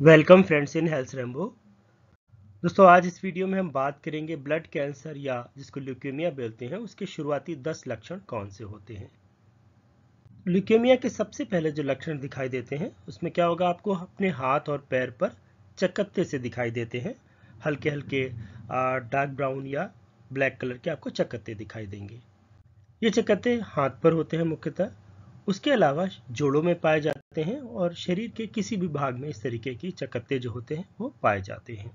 welcome friends in Health Rambo दोस्तों आज इस वीडियो में हम बात करेंगे ब्लड कैंसर या जिसको ल्यूकेमिया बोलते हैं उसके शुरुआती 10 लक्षण कौन से होते हैं ल्यूकेमिया के सबसे पहले जो लक्षण दिखाई देते हैं उसमें क्या होगा आपको अपने हाथ और पैर पर चकत्ते से दिखाई देते हैं हल्के हल्के डार्क ब्राउन या ब्लैक कलर के आपको चकत्ते दिखाई देंगे ये चकत्ते हाथ पर होते हैं मुख्यतः उसके अलावा जोड़ों में पाए जाते हैं और शरीर के किसी भी भाग में इस तरीके की चकत्ते जो होते हैं वो पाए जाते हैं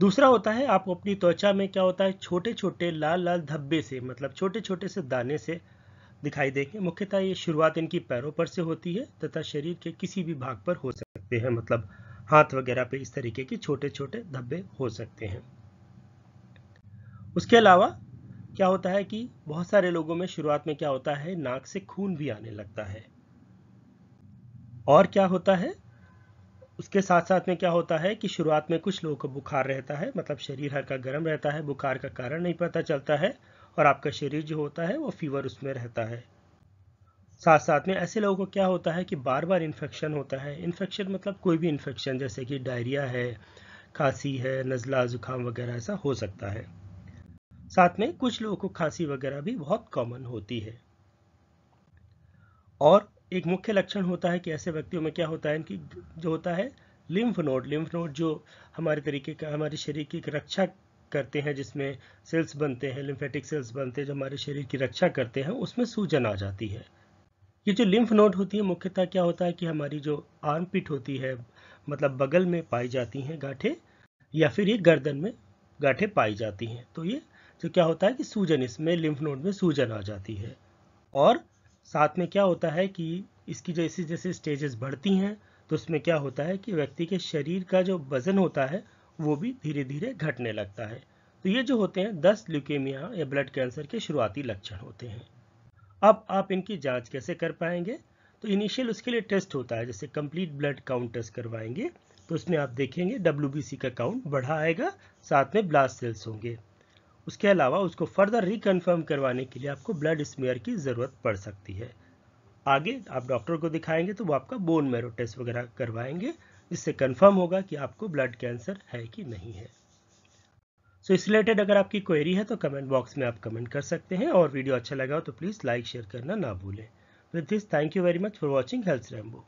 दूसरा होता है आप अपनी त्वचा में क्या होता है छोटे छोटे लाल लाल धब्बे से मतलब छोटे छोटे से दाने से दिखाई देंगे मुख्यतः ये शुरुआत इनकी पैरों पर से होती है तथा शरीर के किसी भी भाग पर हो सकते हैं मतलब हाथ वगैरह पे इस तरीके के छोटे छोटे धब्बे हो सकते हैं उसके अलावा क्या होता है कि बहुत सारे लोगों में शुरुआत में क्या होता है नाक से खून भी आने लगता है और क्या होता है उसके साथ साथ में क्या होता है कि शुरुआत में कुछ लोगों को बुखार रहता है मतलब शरीर हल्का गर्म रहता है बुखार का कारण नहीं पता चलता है और आपका शरीर जो होता है वो फीवर उसमें रहता है साथ साथ में ऐसे लोगों को क्या होता है कि बार बार इन्फेक्शन होता है इन्फेक्शन मतलब कोई भी इन्फेक्शन जैसे कि डायरिया है खांसी है नज़ला ज़ुकाम वगैरह ऐसा हो सकता है साथ में कुछ लोगों को खांसी वगैरह भी बहुत कॉमन होती है और एक मुख्य लक्षण होता है कि ऐसे व्यक्तियों में क्या होता है इनकी जो होता है लिम्फ नोड लिम्फ नोड जो हमारे तरीके का हमारे शरीर की रक्षा करते हैं जिसमें सेल्स बनते हैं लिम्फेटिक सेल्स बनते हैं जो हमारे शरीर की रक्षा करते हैं उसमें सूजन आ जाती है ये जो लिम्फ नोड होती है मुख्यतः क्या होता है कि हमारी जो आर्म पिट होती है मतलब बगल में पाई जाती हैं गाठे या फिर ये गर्दन में गाठे पाई जाती हैं तो ये तो क्या होता है कि सूजन इसमें लिम्फ नोड में सूजन आ जाती है और साथ में क्या होता है कि इसकी जैसे जैसे स्टेजेस बढ़ती हैं तो उसमें क्या होता है कि व्यक्ति के शरीर का जो वजन होता है वो भी धीरे धीरे घटने लगता है तो ये जो होते हैं दस ल्यूकेमिया या ब्लड कैंसर के शुरुआती लक्षण होते हैं अब आप इनकी जांच कैसे कर पाएंगे तो इनिशियल उसके लिए टेस्ट होता है जैसे कंप्लीट ब्लड काउंट टेस्ट करवाएंगे तो उसमें आप देखेंगे डब्ल्यू का काउंट बढ़ा आएगा साथ में ब्लास्ट सेल्स होंगे उसके अलावा उसको फर्दर रिकन्फर्म करवाने के लिए आपको ब्लड स्मेयर की ज़रूरत पड़ सकती है आगे आप डॉक्टर को दिखाएंगे तो वो आपका बोन मेरो टेस्ट वगैरह करवाएंगे जिससे कंफर्म होगा कि आपको ब्लड कैंसर है कि नहीं है सो इस रिलेटेड अगर आपकी क्वेरी है तो कमेंट बॉक्स में आप कमेंट कर सकते हैं और वीडियो अच्छा लगा हो तो प्लीज़ लाइक शेयर करना ना भूलें with this thank you very much for watching Health Rambo